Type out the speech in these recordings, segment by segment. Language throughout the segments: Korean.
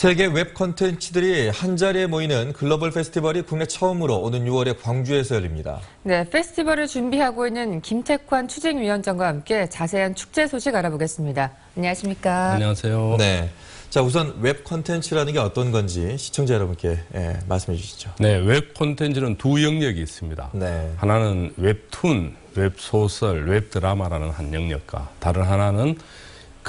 세계 웹 콘텐츠들이 한자리에 모이는 글로벌 페스티벌이 국내 처음으로 오는 6월에 광주에서 열립니다. 네, 페스티벌을 준비하고 있는 김태환 추진위원장과 함께 자세한 축제 소식 알아보겠습니다. 안녕하십니까? 안녕하세요. 네. 자, 우선 웹 콘텐츠라는 게 어떤 건지 시청자 여러분께 예, 말씀해 주시죠. 네, 웹 콘텐츠는 두 영역이 있습니다. 네. 하나는 웹툰, 웹소설, 웹드라마라는 한 영역과 다른 하나는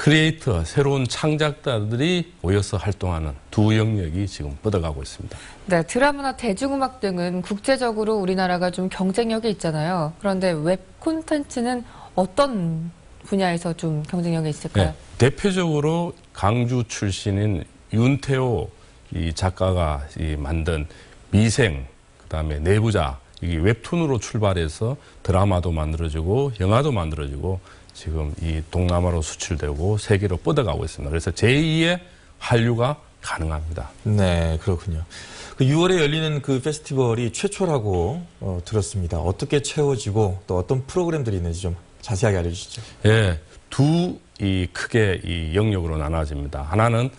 크리에이터, 새로운 창작자들이 모여서 활동하는 두 영역이 지금 뻗어가고 있습니다. 네, 드라마나 대중음악 등은 국제적으로 우리나라가 좀 경쟁력이 있잖아요. 그런데 웹 콘텐츠는 어떤 분야에서 좀 경쟁력이 있을까요? 네, 대표적으로 강주 출신인 윤태호 이 작가가 이 만든 미생, 그 다음에 내부자, 이게 웹툰으로 출발해서 드라마도 만들어지고 영화도 만들어지고 지금 이 동남아로 수출되고 세계로 뻗어가고 있습니다. 그래서 제2의 한류가 가능합니다. 네, 그렇군요. 그 6월에 열리는 그 페스티벌이 최초라고 어, 들었습니다. 어떻게 채워지고 또 어떤 프로그램들이 있는지 좀 자세하게 알려주시죠. 예, 두 이 크게 이 영역으로 나눠집니다. 하나는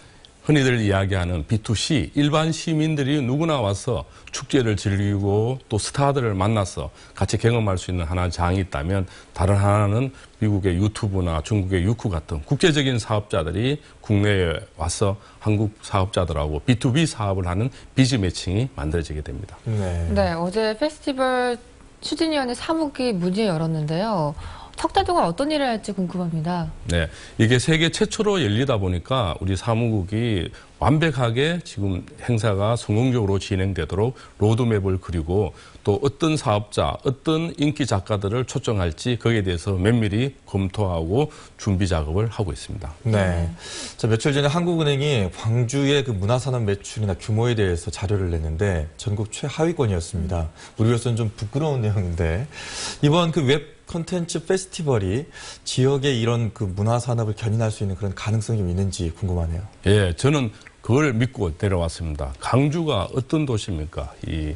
흔히들 이야기하는 B2C 일반 시민들이 누구나 와서 축제를 즐기고 또 스타들을 만나서 같이 경험할 수 있는 하나 의 장이 있다면 다른 하나는 미국의 유튜브나 중국의 유쿠 같은 국제적인 사업자들이 국내에 와서 한국 사업자들하고 B2B 사업을 하는 비즈 매칭이 만들어지게 됩니다. 네, 네 어제 페스티벌 추진위원회 사무기 문제 열었는데요. 석자조가 어떤 일을 할지 궁금합니다. 네, 이게 세계 최초로 열리다 보니까 우리 사무국이 완벽하게 지금 행사가 성공적으로 진행되도록 로드맵을 그리고 또 어떤 사업자, 어떤 인기 작가들을 초청할지 거기에 대해서 면밀히 검토하고 준비 작업을 하고 있습니다. 네. 자, 며칠 전에 한국은행이 광주의 그 문화산업 매출이나 규모에 대해서 자료를 냈는데 전국 최하위권이었습니다. 우리로서는 좀 부끄러운 내용인데 이번 그웹 컨텐츠 페스티벌이 지역의 이런 그 문화 산업을 견인할 수 있는 그런 가능성이 있는지 궁금하네요. 예, 저는 그걸 믿고 데려왔습니다. 강주가 어떤 도시입니까? 이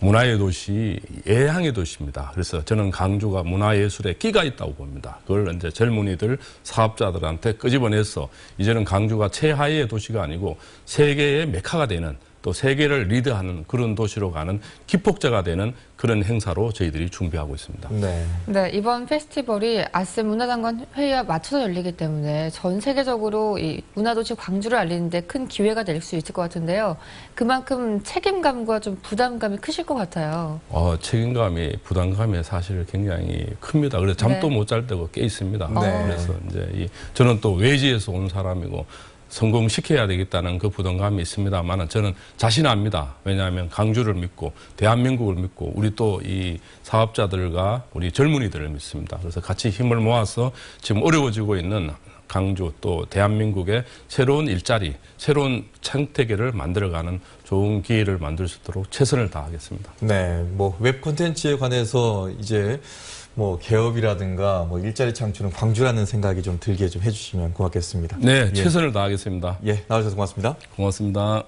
문화의 도시, 예향의 도시입니다. 그래서 저는 강주가 문화예술에 끼가 있다고 봅니다. 그걸 이제 젊은이들, 사업자들한테 끄집어내서 이제는 강주가 최하의 도시가 아니고 세계의 메카가 되는 또 세계를 리드하는 그런 도시로 가는 기폭제가 되는 그런 행사로 저희들이 준비하고 있습니다. 네. 네 이번 페스티벌이 아스 문화장관 회의와 맞춰서 열리기 때문에 전 세계적으로 이 문화도시 광주를 알리는데 큰 기회가 될 수 있을 것 같은데요. 그만큼 책임감과 좀 부담감이 크실 것 같아요. 어, 책임감이 부담감이 사실 굉장히 큽니다. 그래서 잠도 네. 못잘 때고 깨 있습니다. 네. 그래서 이제 이, 저는 또 외지에서 온 사람이고 성공시켜야 되겠다는 그 부담감이 있습니다만 저는 자신합니다. 왜냐하면 강주를 믿고 대한민국을 믿고 우리 또 이 사업자들과 우리 젊은이들을 믿습니다. 그래서 같이 힘을 모아서 지금 어려워지고 있는 강조또 대한민국의 새로운 일자리, 새로운 생태계를 만들어가는 좋은 기회를 만들 수 있도록 최선을 다하겠습니다. 네, 뭐 웹 콘텐츠에 관해서 이제 뭐 개업이라든가 뭐 일자리 창출은 광주라는 생각이 좀 들게 좀 해주시면 고맙겠습니다. 네, 예. 최선을 예. 다하겠습니다. 예, 나와주셔서 고맙습니다. 고맙습니다.